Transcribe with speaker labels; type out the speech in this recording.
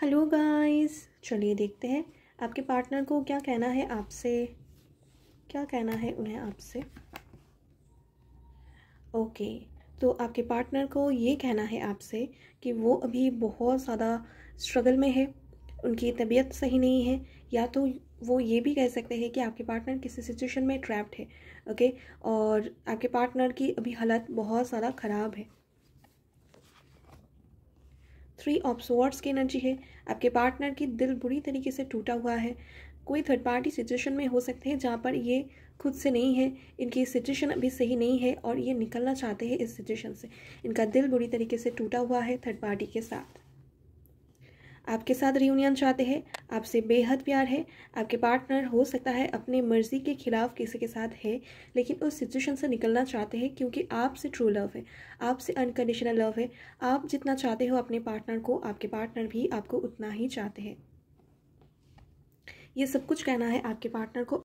Speaker 1: hello guys चलिए देखते हैं आपके पार्टनर को क्या कहना है आपसे क्या कहना है उन्हें आपसे ओके तो आपके पार्टनर को ये कहना है आपसे कि वो अभी बहुत ज़्यादा स्ट्रगल में है उनकी तबीयत सही नहीं है या तो वो ये भी कह सकते हैं कि आपके पार्टनर किसी सिचुएशन में ट्रैप्ड है ओके और आपके पार्टनर की अभी हालत बहुत ज़्यादा ख़राब है थ्री ऑफ स्वर्ड्स की एनर्जी है आपके पार्टनर की दिल बुरी तरीके से टूटा हुआ है कोई थर्ड पार्टी सिचुएशन में हो सकते हैं जहाँ पर ये खुद से नहीं है इनकी सिचुएशन अभी सही नहीं है और ये निकलना चाहते हैं इस सिचुएशन से इनका दिल बुरी तरीके से टूटा हुआ है थर्ड पार्टी के साथ आपके साथ रियूनियन चाहते हैं आपसे बेहद प्यार है आपके पार्टनर हो सकता है अपने मर्जी के खिलाफ किसी के साथ है लेकिन उस सिचुएशन से निकलना चाहते हैं क्योंकि आपसे ट्रू लव है आपसे अनकंडीशनल लव है आप जितना चाहते हो अपने पार्टनर को आपके पार्टनर भी आपको उतना ही चाहते हैं ये सब कुछ कहना है आपके पार्टनर को